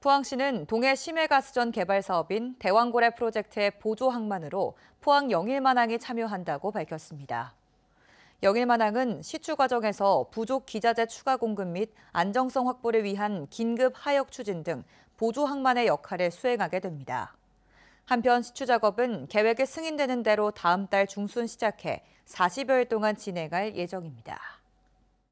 포항시는 동해 심해가스전 개발 사업인 대왕고래 프로젝트의 보조 항만으로 포항 영일만항이 참여한다고 밝혔습니다. 영일만항은 시추 과정에서 부족 기자재 추가 공급 및 안정성 확보를 위한 긴급 하역 추진 등 보조 항만의 역할을 수행하게 됩니다. 한편 시추 작업은 계획에 승인되는 대로 다음 달 중순 시작해 40여일 동안 진행할 예정입니다.